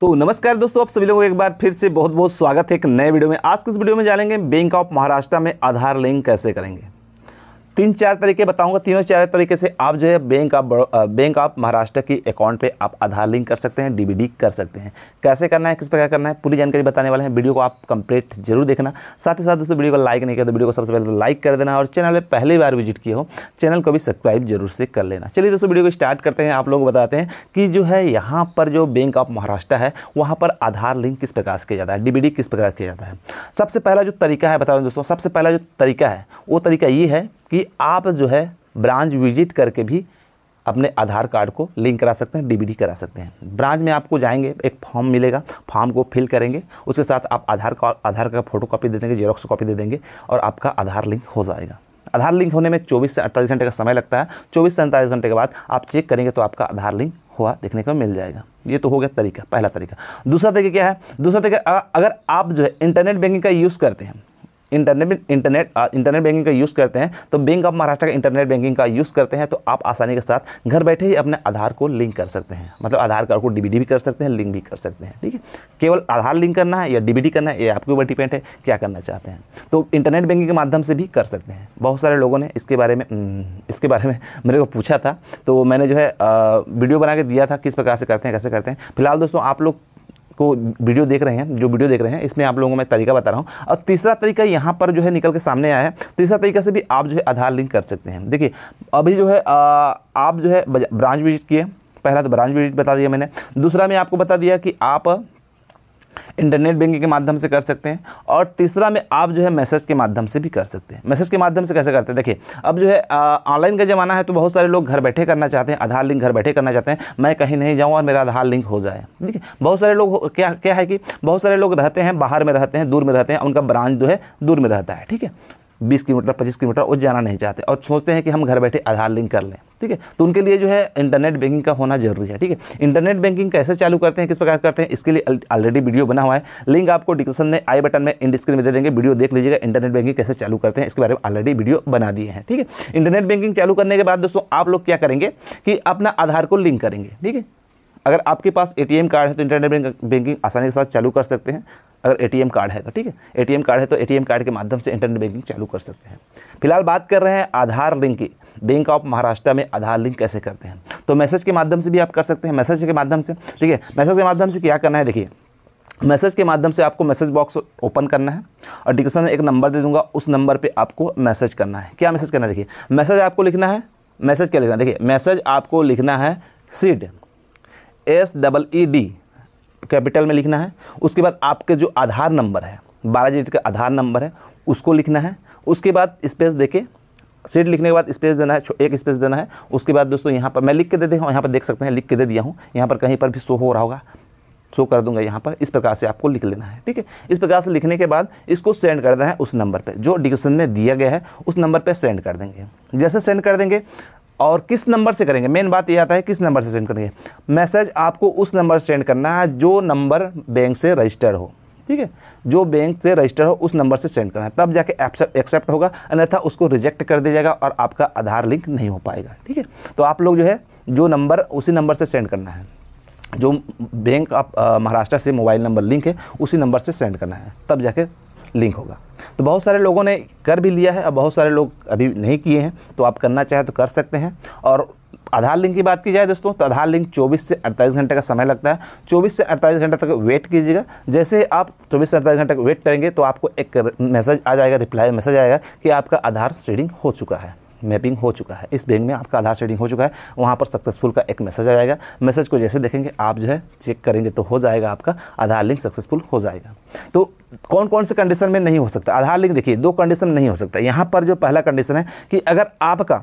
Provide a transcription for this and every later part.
तो नमस्कार दोस्तों आप सभी लोगों को एक बार फिर से बहुत बहुत स्वागत है एक नए वीडियो में आज के इस वीडियो में जानेंगे बैंक ऑफ महाराष्ट्र में आधार लिंक कैसे करेंगे तीन चार तरीके बताऊंगा तीनों चार तरीके से आप जो है bank of bank of Maharashtra की अकाउंट पे आप आधार लिंक कर सकते हैं डीबीडी कर सकते हैं कैसे करना है किस प्रकार करना है पूरी जानकारी बताने वाले हैं वीडियो को आप कंप्लीट जरूर देखना साथ ही साथ दोस्तों वीडियो को लाइक नहीं किया तो वीडियो को सबसे पहले तो लाइक कर देना और चैनल पर पहली बार विजिट किया हो चैनल को भी सब्सक्राइब जरूर से कर लेना चलिए दोस्तों वीडियो को स्टार्ट करते हैं आप लोग बताते हैं कि जो है यहाँ पर जो बैंक ऑफ महाराष्ट्र है वहाँ पर आधार लिंक किस प्रकार से किया जाता है डीबीडी किस प्रकार किया जाता है सबसे पहला जो तरीका है बता दें दोस्तों सबसे पहला जो तरीका है वो तरीका ये है कि आप जो है ब्रांच विजिट करके भी अपने आधार कार्ड को लिंक करा सकते हैं डीबीडी करा सकते हैं ब्रांच में आपको जाएंगे एक फॉर्म मिलेगा फॉर्म को फिल करेंगे उसके साथ आप आधार का आधार का फोटो कॉपी दे देंगे जेरोक्स कॉपी दे देंगे और आपका आधार लिंक हो जाएगा आधार लिंक होने में 24 से अड़तालीस घंटे का समय लगता है 24 से अड़तालीस घंटे के बाद आप चेक करेंगे तो आपका आधार लिंक हुआ देखने को मिल जाएगा ये तो हो गया तरीका पहला तरीका दूसरा तरीका क्या है दूसरा तरीका अगर आप जो है इंटरनेट बैंकिंग का यूज़ करते हैं इंटरनेट इंटरनेट इंटरनेट बैंकिंग का यूज़ करते हैं तो बैंक ऑफ महाराष्ट्र का इंटरनेट बैंकिंग का यूज़ करते हैं तो आप आसानी के साथ घर बैठे ही अपने आधार को लिंक कर सकते हैं मतलब आधार कार्ड को डीबीडी भी कर सकते हैं लिंक भी कर सकते हैं ठीक है केवल आधार लिंक करना है या डीबीडी करना है ये आपके ऊपर डिपेंड है क्या करना चाहते हैं तो इंटरनेट बैंकिंग के माध्यम से भी कर सकते हैं बहुत सारे लोगों ने इसके बारे में इसके बारे में मेरे को पूछा था तो मैंने जो है वीडियो बना के दिया था किस प्रकार से करते हैं कैसे करते हैं फिलहाल दोस्तों आप लोग को वीडियो देख रहे हैं जो वीडियो देख रहे हैं इसमें आप लोगों को मैं तरीका बता रहा हूँ और तीसरा तरीका यहाँ पर जो है निकल के सामने आया है तीसरा तरीका से भी आप जो है आधार लिंक कर सकते हैं देखिए अभी जो है आप जो है ब्रांच विजिट किए पहला तो ब्रांच विजिट बता दिया मैंने दूसरा मैं आपको बता दिया कि आप इंटरनेट बैंकिंग के माध्यम से कर सकते हैं और तीसरा में आप जो है मैसेज के माध्यम से भी कर सकते हैं मैसेज के माध्यम से कैसे करते हैं देखिए अब जो है ऑनलाइन का ज़माना है तो बहुत सारे लोग घर बैठे करना चाहते हैं आधार लिंक घर बैठे करना चाहते हैं मैं कहीं नहीं जाऊँ और मेरा आधार लिंक हो जाए ठीक है बहुत सारे लोग क्या क्या है कि बहुत सारे लोग रहते हैं बाहर में रहते हैं दूर में रहते हैं उनका ब्रांच जो है दूर में रहता है ठीक है बीस किलोमीटर पच्चीस किलोमीटर वो जाना नहीं चाहते और सोचते हैं कि हम घर बैठे आधार लिंक कर लें ठीक है तो उनके लिए जो है इंटरनेट बैंकिंग का होना जरूरी है ठीक है इंटरनेट बैंकिंग कैसे चालू करते हैं किस प्रकार करते हैं इसके लिए ऑलरेडी वीडियो बना हुआ है लिंक आपको डिस्क्रिप्शन में आई बटन में इन डिस्क्रिप्शन में दे देंगे वीडियो देख लीजिएगा इंटरनेट बैंकिंग कैसे चालू करते हैं इसके बारे में ऑलरेडी वीडियो बना दिए हैं ठीक है इंटरनेट बैंकिंग चालू करने के बाद दोस्तों आप लोग क्या करेंगे कि अपना आधार को लिंक करेंगे ठीक है अगर आपके पास एटीएम कार्ड है तो इंटरनेट बैंकिंग आसानी के साथ चालू कर सकते हैं अगर एटीएम कार्ड है तो ठीक है एटीएम कार्ड है तो एटीएम कार्ड के माध्यम से इंटरनेट बैंकिंग चालू कर सकते हैं फिलहाल बात कर रहे हैं आधार लिंक की बैंक ऑफ महाराष्ट्र में आधार लिंक कैसे करते हैं तो मैसेज के माध्यम से भी आप कर सकते हैं मैसेज के माध्यम से ठीक है मैसेज के माध्यम से क्या करना है देखिए मैसेज के माध्यम से आपको मैसेज बॉक्स ओपन करना है और डिस्क्रिप्शन में एक नंबर दे दूंगा उस नंबर पे आपको मैसेज करना है क्या मैसेज करना है देखिए मैसेज आपको लिखना है मैसेज क्या लिखना है देखिए मैसेज आपको लिखना है seed S double E D capital में लिखना है उसके बाद आपके जो आधार नंबर है बारह डिजिट का आधार नंबर है उसको लिखना है उसके बाद स्पेस देखे सीड लिखने के बाद स्पेस देना है एक स्पेस देना है उसके बाद दोस्तों यहाँ पर मैं लिख के दे देता हूँ यहाँ पर देख सकते हैं लिख के दे दिया हूँ यहाँ पर कहीं पर भी शो हो रहा होगा शो कर दूंगा यहाँ पर इस प्रकार से आपको लिख लेना है ठीक है इस प्रकार से लिखने के बाद इसको सेंड कर देना है उस नंबर पर जो डिक्शन में दिया गया है उस नंबर पर सेंड कर देंगे जैसे सेंड कर देंगे और किस नंबर से करेंगे मेन बात ये आता है किस नंबर से सेंड करेंगे मैसेज आपको उस नंबर सेंड करना है जो नंबर बैंक से रजिस्टर्ड हो ठीक है जो बैंक से रजिस्टर हो उस नंबर से सेंड करना है तब जाके एक्सेप्ट होगा अन्यथा उसको रिजेक्ट कर दिया जाएगा और आपका आधार लिंक नहीं हो पाएगा ठीक है तो आप लोग जो है जो नंबर उसी नंबर से सेंड करना है जो बैंक आप महाराष्ट्र से मोबाइल नंबर लिंक है उसी नंबर से सेंड करना है तब जाके लिंक होगा तो बहुत सारे लोगों ने कर भी लिया है और बहुत सारे लोग अभी नहीं किए हैं तो आप करना चाहें तो कर सकते हैं और आधार लिंक की बात की जाए दोस्तों तो आधार लिंक 24 से 48 घंटे का समय लगता है 24 से 48 घंटे तक वेट कीजिएगा जैसे आप 24 से 48 घंटे तक वेट करेंगे तो आपको एक मैसेज आ जाएगा रिप्लाई मैसेज आएगा कि आपका आधार शेडिंग हो चुका है मैपिंग हो चुका है इस बैंक में आपका आधार शेडिंग हो चुका है वहाँ पर सक्सेसफुल का एक मैसेज आ जाएगा मैसेज को जैसे देखेंगे आप जो है चेक करेंगे तो हो जाएगा आपका आधार लिंक सक्सेसफुल हो जाएगा तो कौन कौन से कंडीशन में नहीं हो सकता आधार लिंक देखिए दो कंडीशन नहीं हो सकता यहाँ पर जो पहला कंडीशन है कि अगर आपका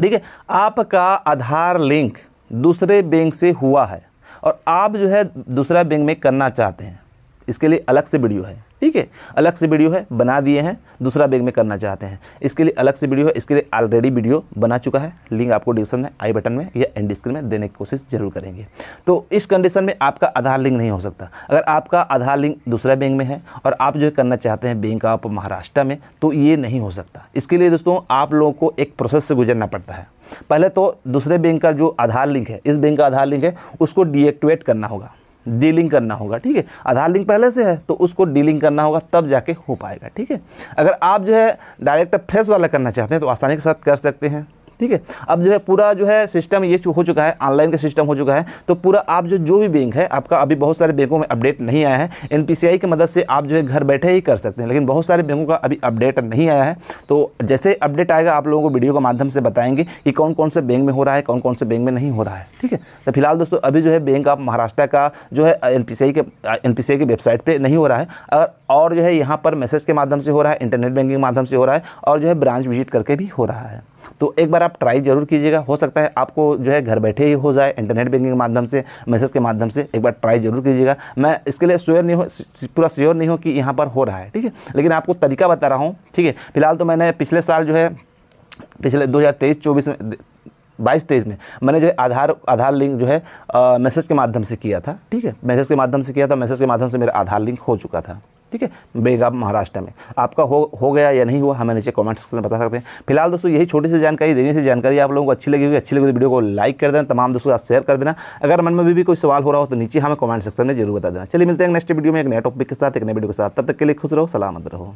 ठीक है आपका आधार लिंक दूसरे बैंक से हुआ है और आप जो है दूसरा बैंक में करना चाहते हैं इसके लिए अलग से वीडियो है ठीक है अलग से वीडियो है बना दिए हैं दूसरा बैग में करना चाहते हैं इसके लिए अलग से वीडियो है इसके लिए ऑलरेडी वीडियो बना चुका है लिंक आपको डिस्क्रिप्शन में आई बटन में या एंड स्क्रीन में देने की कोशिश जरूर करेंगे तो इस कंडीशन में आपका आधार लिंक नहीं हो सकता अगर आपका आधार लिंक दूसरा बैंक में है और आप जो करना चाहते हैं बैंक ऑफ महाराष्ट्र में तो ये नहीं हो सकता इसके लिए दोस्तों आप लोगों को एक प्रोसेस से गुजरना पड़ता है पहले तो दूसरे बैंक का जो आधार लिंक है इस बैंक का आधार लिंक है उसको डीएक्टिवेट करना होगा डीलिंग करना होगा ठीक है आधार लिंक पहले से है तो उसको डीलिंग करना होगा तब जाके हो पाएगा ठीक है अगर आप जो है डायरेक्ट फ्रेश वाला करना चाहते हैं तो आसानी के साथ कर सकते हैं ठीक है अब जो है पूरा जो है सिस्टम ये हो चुका है ऑनलाइन का सिस्टम हो चुका है तो पूरा आप जो जो भी बैंक है आपका अभी बहुत सारे बैंकों में अपडेट नहीं आया है एन की मदद से आप जो है घर बैठे ही कर सकते हैं लेकिन बहुत सारे बैंकों का अभी अपडेट नहीं आया है तो जैसे अपडेट आएगा आप लोगों को वीडियो के माध्यम से बताएंगे कि कौन कौन से बैंक में हो रहा है कौन कौन से बैंक में नहीं हो रहा है ठीक है तो फिलहाल दोस्तों अभी जो है बैंक ऑफ महाराष्ट्र का जो है एन के एन की वेबसाइट पर नहीं हो रहा है अगर और जो है यहाँ पर मैसेज के माध्यम से हो रहा है इंटरनेट बैंकिंग के माध्यम से हो रहा है और जो है ब्रांच विजिट करके भी हो रहा है तो एक बार आप ट्राई जरूर कीजिएगा हो सकता है आपको जो है घर बैठे ही हो जाए इंटरनेट बैंकिंग के माध्यम से मैसेज के माध्यम से एक बार ट्राई जरूर कीजिएगा मैं इसके लिए श्योर नहीं हो पूरा श्योर नहीं हूँ कि यहाँ पर हो रहा है ठीक है लेकिन आपको तरीका बता रहा हूँ ठीक है फिलहाल तो मैंने पिछले साल जो है पिछले तेईस चौबीस में बाईस तेईस में मैंने जो है आधार आधार लिंक जो है मैसेज के माध्यम से किया था ठीक है मैसेज के माध्यम से किया था मैसेज के माध्यम से मेरा आधार लिंक हो चुका था ठीक है बेगाम महाराष्ट्र में आपका हो हो गया या नहीं हुआ हमें नीचे सेक्शन में बता सकते हैं फिलहाल दोस्तों यही छोटी सी जानकारी देने से जानकारी आप लोगों को अच्छी लगी होगी अच्छी लगी तो वीडियो को लाइक कर देना तमाम दोस्तों साथ शेयर कर देना अगर मन में भी, भी कोई सवाल हो रहा हो तो नीचे हमें कमेंट सेक्शन में जरूर बता देना चलिए मिलते हैं नेक्स्ट वीडियो में एक नए टॉपिक के साथ एक नए वीडियो के साथ तब तक के लिए खुश रहो सलामत रहो